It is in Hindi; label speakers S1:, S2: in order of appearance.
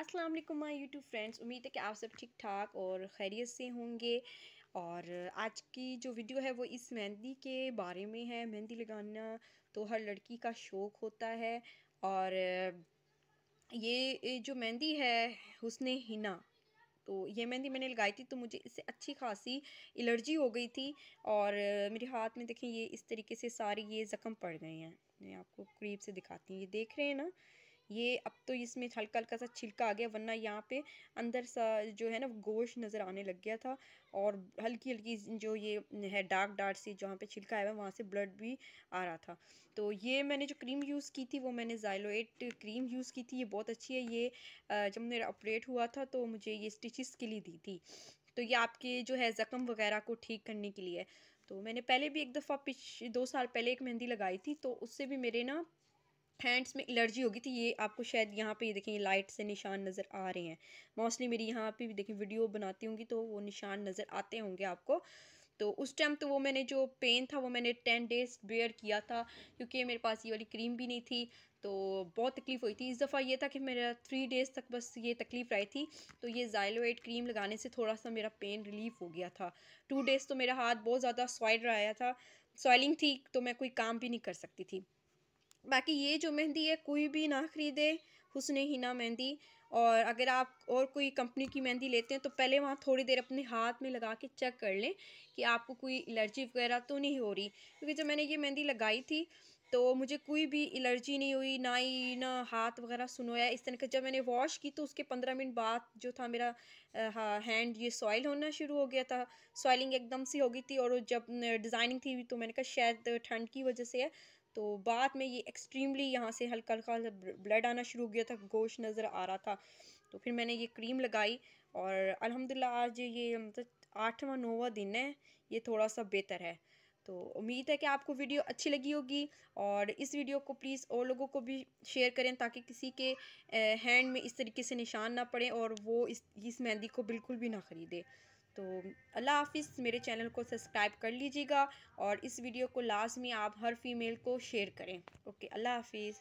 S1: अस्सलाम वालेकुम माय यूट्यूब फ्रेंड्स उम्मीद है कि आप सब ठीक ठाक और खैरियत से होंगे और आज की जो वीडियो है वो इस मेहंदी के बारे में है मेहंदी लगाना तो हर लड़की का शौक़ होता है और ये जो मेहंदी है उसने हिना तो ये मेहंदी मैंने लगाई थी तो मुझे इससे अच्छी खासी एलर्जी हो गई थी और मेरे हाथ में देखें ये इस तरीके से सारे ये ज़ख़म पड़ गए हैं मैं आपको करीब से दिखाती हूँ ये देख रहे हैं ना ये अब तो इसमें हल्का हल्का सा छिलका आ गया वरना यहाँ पे अंदर सा जो है ना गोश नज़र आने लग गया था और हल्की हल्की जो ये है डार्क डार्क सी जहाँ पे छिलका आया हुआ वहाँ से ब्लड भी आ रहा था तो ये मैंने जो क्रीम यूज़ की थी वो मैंने जाइलोएट क्रीम यूज़ की थी ये बहुत अच्छी है ये जब मेरा ऑपरेट हुआ था तो मुझे ये स्टिचेस के लिए दी थी तो ये आपके जो है ज़ख़म वगैरह को ठीक करने के लिए तो मैंने पहले भी एक दफ़ा पिछ दो साल पहले एक मेहंदी लगाई थी तो उससे भी मेरे ना हैंड्स में एलर्जी होगी थी तो ये आपको शायद यहाँ पे ये देखें लाइट से निशान नज़र आ रहे हैं मोस्टली मेरी यहाँ पे भी देखें वीडियो बनाती होंगी तो वो निशान नज़र आते होंगे आपको तो उस टाइम तो वो मैंने जो पेन था वो मैंने टेन डेज बेयर किया था क्योंकि मेरे पास ये वाली क्रीम भी नहीं थी तो बहुत तकलीफ़ हुई थी इस दफ़ा ये था कि मेरा थ्री डेज़ तक बस ये तकलीफ़ रही थी तो ये जाइलोएट क्रीम लगाने से थोड़ा सा मेरा पेन रिलीफ हो गया था टू डेज़ तो मेरा हाथ बहुत ज़्यादा सॉइल रहा था सॉइलिंग थी तो मैं कोई काम भी नहीं कर सकती थी बाकी ये जो मेहंदी है कोई भी ना ख़रीदे ही हिना मेहंदी और अगर आप और कोई कंपनी की मेहंदी लेते हैं तो पहले वहाँ थोड़ी देर अपने हाथ में लगा के चेक कर लें कि आपको कोई एलर्जी वगैरह तो नहीं हो रही क्योंकि जब मैंने ये मेहंदी लगाई थी तो मुझे कोई भी एलर्जी नहीं हुई ना ही ना हाथ वगैरह सुनोया इस तरह का जब मैंने वॉश की तो उसके पंद्रह मिनट बाद जो था मेरा हैंड ये सॉइल होना शुरू हो गया था सॉइलिंग एकदम सी हो गई थी और जब डिज़ाइनिंग थी तो मैंने कहा शायद ठंड की वजह से है तो बाद में ये एक्सट्रीमली यहाँ से हल्का हल्का ब्लड आना शुरू हो गया था गोश नज़र आ रहा था तो फिर मैंने ये क्रीम लगाई और अल्हम्दुलिल्लाह आज ये मतलब आठवां नौवा दिन है ये थोड़ा सा बेहतर है तो उम्मीद है कि आपको वीडियो अच्छी लगी होगी और इस वीडियो को प्लीज़ और लोगों को भी शेयर करें ताकि किसी के हैंड में इस तरीके से निशान ना पड़े और वो इस इस मेहंदी को बिल्कुल भी ना ख़रीदे तो अल्लाह हाफिज़ मेरे चैनल को सब्सक्राइब कर लीजिएगा और इस वीडियो को लाजमी आप हर फीमेल को शेयर करें ओके अल्लाह हाफिज़